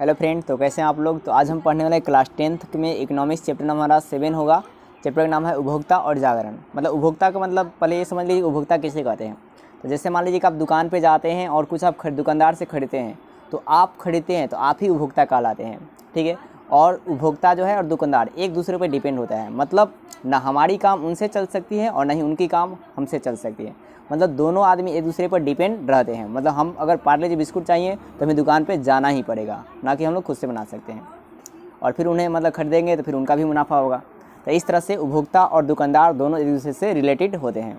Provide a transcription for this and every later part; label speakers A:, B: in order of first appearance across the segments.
A: hello friend तो कैसे हैं आप लोग तो आज हम पढ़ने वाले क्लास टेंथ में इकोनॉमिक्स चैप्टर नंबर हमारा सेवन होगा चैप्टर का नाम है उपभोक्ता और जागरण मतलब उपभोक्ता का मतलब पहले ये समझ लीजिए उपभोक्ता किसे कहते हैं तो जैसे मान लीजिए कि आप दुकान पे जाते हैं और कुछ आप दुकानदार से खरीदते हैं तो आप खरीदते हैं तो आप ही उपभोक्ता कहलाते हैं ठीक है और उपभोक्ता जो है और दुकानदार एक दूसरे पर डिपेंड होता है मतलब ना हमारी काम उनसे चल सकती है और ना ही उनकी काम हमसे चल सकती है मतलब दोनों आदमी एक दूसरे पर डिपेंड रहते हैं मतलब हम अगर पार्ले जी बिस्कुट चाहिए तो हमें दुकान पर जाना ही पड़ेगा ना कि हम लोग खुद से बना सकते हैं और फिर उन्हें मतलब खरीदेंगे तो फिर उनका भी मुनाफा होगा तो इस तरह से उपभोक्ता और दुकानदार दोनों एक दूसरे से रिलेटेड होते हैं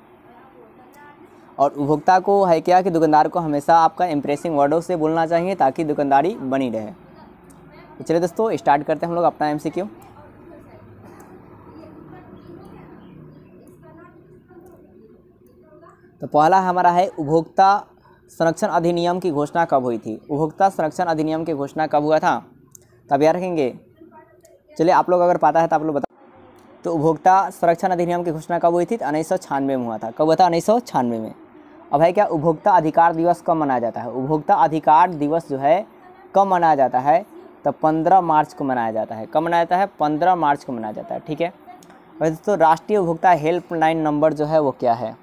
A: और उपभोक्ता को है क्या कि दुकानदार को हमेशा आपका इम्प्रेसिंग वर्डों से बोलना चाहिए ताकि दुकानदारी बनी रहे तो चलिए दोस्तों स्टार्ट करते हैं हम लोग अपना एम तो पहला हमारा है उपभोक्ता संरक्षण अधिनियम की घोषणा कब हुई थी उपभोक्ता संरक्षण अधिनियम की घोषणा कब हुआ था तब याद रखेंगे चलिए आप लोग अगर पता है तो आप लोग बता तो उपभोक्ता संरक्षण अधिनियम की घोषणा कब हुई थी तो उन्नीस में हुआ था कब हुआ था उन्नीस में अब है क्या उपभोक्ता अधिकार दिवस कब मनाया जाता है उपभोक्ता अधिकार दिवस जो है कब मनाया जाता है तो पंद्रह मार्च को मनाया जाता है कब मनाया जाता है पंद्रह मार्च को मनाया जाता है ठीक है वैसे तो राष्ट्रीय उपभोक्ता हेल्पलाइन नंबर जो है वो क्या है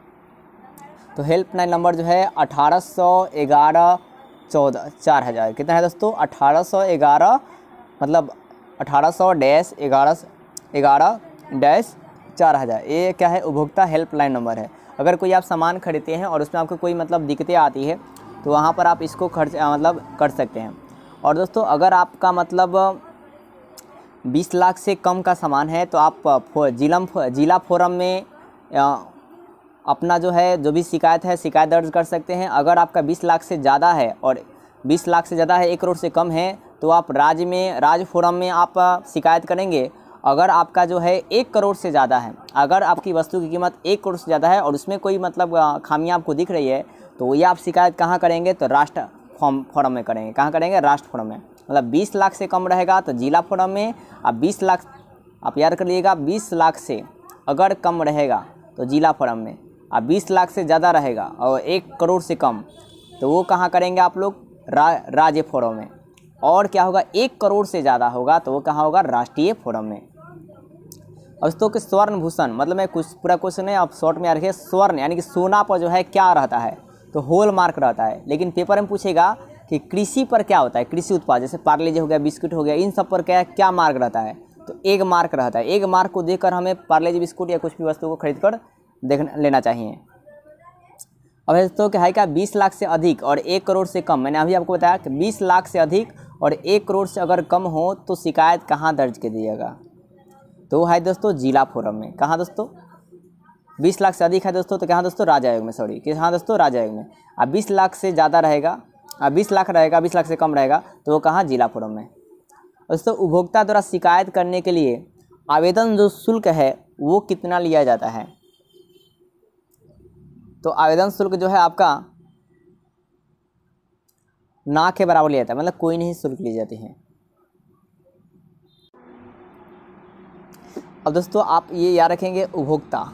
A: तो हेल्पलाइन नंबर जो है अठारह सौ ग्यारह चौदह चार हज़ार कितना है दोस्तों अठारह सौ ग्यारह मतलब अठारह सौ डैश ग्यारह ग्यारह डैश चार हज़ार ये क्या है उपभोक्ता हेल्पलाइन नंबर है अगर कोई आप सामान खरीदते हैं और उसमें आपको कोई मतलब दिक्कतें आती है तो वहाँ पर आप इसको खर्च मतलब कर सकते हैं और दोस्तों अगर आपका मतलब बीस लाख से कम का सामान है तो आप फो, जिला फोरम में अपना जो है जो भी शिकायत है शिकायत दर्ज कर सकते हैं अगर आपका बीस लाख से ज़्यादा है और बीस लाख से ज़्यादा है एक करोड़ से कम है तो आप राज्य में राज्य फोरम में आप शिकायत करेंगे अगर आपका जो है एक करोड़ से ज़्यादा है अगर आपकी वस्तु की कीमत एक करोड़ से ज़्यादा है और उसमें कोई मतलब खामियाँ आपको दिख रही है तो ये आप शिकायत कहाँ करेंगे तो राष्ट्र फॉर्म फोरम में करेंगे कहाँ करेंगे राष्ट्र फोरम में मतलब 20 लाख से कम रहेगा तो जिला फोरम में आप 20 लाख आप याद कर लीजिएगा 20 लाख से अगर कम रहेगा तो जिला फोरम में और बीस लाख से ज़्यादा रहेगा और एक करोड़ से कम तो वो कहाँ करेंगे आप लोग रा, राज्य फोरम में और क्या होगा एक करोड़ से ज़्यादा होगा तो वो कहाँ होगा राष्ट्रीय फोरम में अब दोस्तों के स्वर्ण भूषण मतलब मैं कुछ पूरा क्वेश्चन है आप शॉर्ट में आ रखिए स्वर्ण यानी कि सोना पर जो है क्या रहता है तो होल मार्क रहता है लेकिन पेपर में पूछेगा कि कृषि पर क्या होता है कृषि उत्पाद जैसे जी हो गया बिस्कुट हो गया इन सब पर क्या क्या मार्क रहता है तो एक मार्क रहता है एक मार्क को देखकर हमें जी बिस्कुट या कुछ भी वस्तु को खरीद कर देख लेना चाहिए अब दोस्तों कि हाई का बीस लाख से अधिक और एक करोड़ से कम मैंने अभी आपको बताया कि बीस लाख से अधिक और एक करोड़ से अगर कम हो तो शिकायत कहाँ दर्ज कर दिएगा तो है दोस्तों जिला फोरम में कहाँ दोस्तों बीस लाख से अधिक है दोस्तों तो कहाँ दोस्तों राज्य आयोग में सॉरी कि हाँ दोस्तों राज्य आयोग में अब बीस लाख से ज़्यादा रहेगा अब बीस लाख रहेगा बीस लाख से कम रहेगा तो वो कहाँ जिला फोरम में दोस्तों उपभोक्ता द्वारा शिकायत करने के लिए आवेदन जो शुल्क है वो कितना लिया जाता है तो आवेदन शुल्क जो है आपका ना के बराबर लिया जाता है मतलब कोई नहीं शुल्क ली जाती है अब दोस्तों आप ये याद रखेंगे उपभोक्ता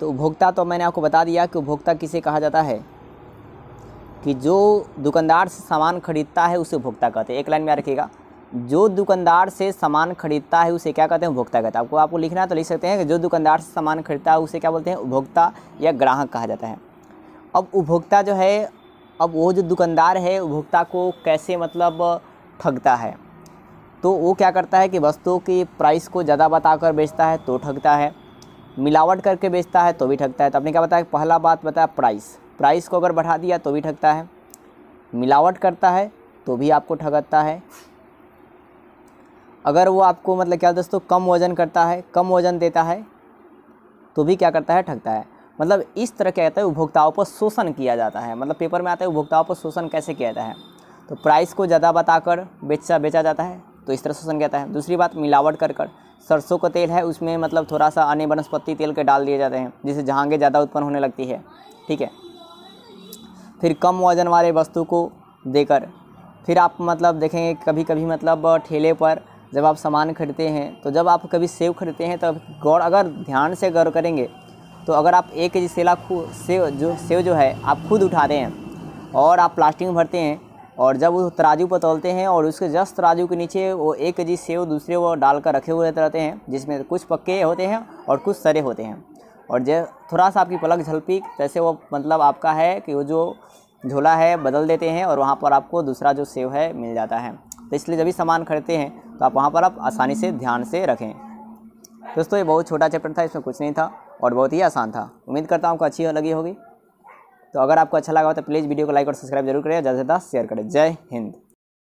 A: तो उपभोक्ता तो मैंने आपको बता दिया कि उपभोक्ता किसे कहा जाता है कि जो दुकानदार से सामान खरीदता है उसे उपभोक्ता कहते हैं एक लाइन में याद रखिएगा जो दुकानदार से सामान खरीदता है उसे क्या कहते हैं उपभोक्ता कहता है आपको आपको लिखना है तो लिख सकते हैं कि जो दुकानदार से सामान खरीदता है उसे क्या बोलते हैं उपभोक्ता या ग्राहक कहा जाता है अब उपभोक्ता जो है अब वो जो दुकानदार है उपभोक्ता को कैसे मतलब ठगता है तो वो क्या करता है कि वस्तुओं की प्राइस को ज़्यादा बताकर बेचता है तो ठगता है मिलावट करके बेचता है तो भी ठगता है तो आपने क्या बताया पहला बात बताया प्राइस प्राइस को अगर बढ़ा दिया तो भी ठगता है मिलावट करता है तो भी आपको ठगता है अगर वो आपको मतलब क्या दोस्तों कम वज़न करता है कम वज़न देता है तो भी क्या करता है ठगता है मतलब इस तरह क्या कहता है उपभोक्ताओं पर शोषण किया जाता है मतलब पेपर में आता है उपभोक्ताओं पर शोषण कैसे किया जाता है तो प्राइस को ज़्यादा बताकर बेचा बेचा जाता है तो इस तरह शोषण कहता है दूसरी बात मिलावट कर कर सरसों का तेल है उसमें मतलब थोड़ा सा अन्य वनस्पति तेल के डाल दिए जाते हैं जिससे जहाँगे ज़्यादा उत्पन्न होने लगती है ठीक है फिर कम वजन वाले वस्तु को देकर फिर आप मतलब देखेंगे कभी कभी मतलब ठेले पर जब आप सामान खरीदते हैं तो जब आप कभी सेब खरीदते हैं तो गौर अगर ध्यान से गौर करेंगे तो अगर आप एक के जी सेला सेव जो सेव जो है आप खुद उठा रहे हैं और आप प्लास्टिक में भरते हैं और जब वो तराजू पर तोलते हैं और उसके जस्ट तराजू के नीचे वो एक के जी सेव दूसरे वो डाल कर रखे हुए रहते हैं जिसमें कुछ पक्के होते हैं और कुछ सरे होते हैं और जो थोड़ा सा आपकी पलक झलपी जैसे वो मतलब आपका है कि वो जो झोला है बदल देते हैं और वहाँ पर आपको दूसरा जो सेव है मिल जाता है तो इसलिए जब भी सामान खरीदते हैं तो आप वहाँ पर आप आसानी से ध्यान से रखें दोस्तों ये बहुत छोटा चैप्टर था इसमें कुछ नहीं था और बहुत ही आसान था उम्मीद करता हूँ आपको अच्छी लगी होगी तो अगर आपको अच्छा लगा हो तो प्लीज़ वीडियो को लाइक और सब्सक्राइब जरूर करें ज़्यादा से ज़्यादा शेयर करें जय हिंद